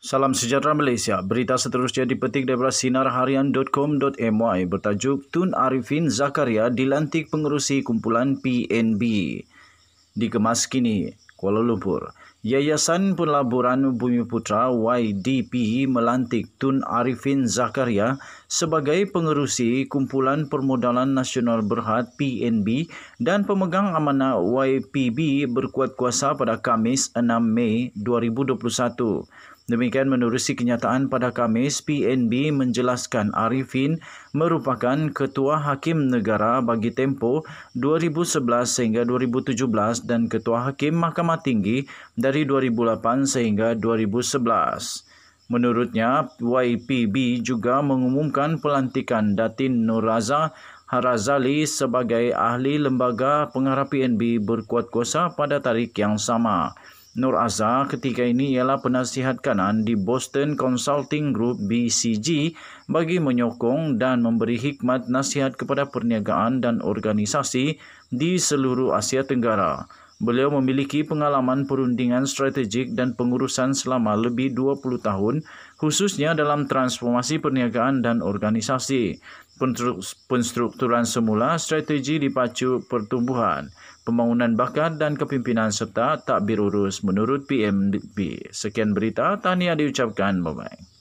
Salam sejahtera Malaysia. Berita seterusnya dipetik daripada sinarharian.com.my bertajuk Tun Arifin Zakaria dilantik pengerusi kumpulan PNB. Dikemas kini, Kuala Lumpur. Yayasan Pelaburan Bumi Putra YDP melantik Tun Arifin Zakaria sebagai pengerusi Kumpulan Permodalan Nasional Berhad PNB dan pemegang amanah YPB berkuat kuasa pada Kamis 6 Mei 2021. Demikian menerusi kenyataan pada Kamis, PNB menjelaskan Arifin merupakan Ketua Hakim Negara bagi tempo 2011 sehingga 2017 dan Ketua Hakim Mahkamah Tinggi dari 2008 sehingga 2011. Menurutnya, YPB juga mengumumkan pelantikan Datin Nuraza Harazali sebagai ahli lembaga pengarah PNB berkuat kuasa pada tarikh yang sama. Nur Azhar ketika ini ialah penasihat kanan di Boston Consulting Group BCG bagi menyokong dan memberi hikmat nasihat kepada perniagaan dan organisasi di seluruh Asia Tenggara. Beliau memiliki pengalaman perundingan strategik dan pengurusan selama lebih 20 tahun, khususnya dalam transformasi perniagaan dan organisasi. Penstrukturan semula strategi dipacu pertumbuhan, pembangunan bakat dan kepimpinan serta takbir urus menurut PMB. Sekian berita, tahniah diucapkan. Bye-bye.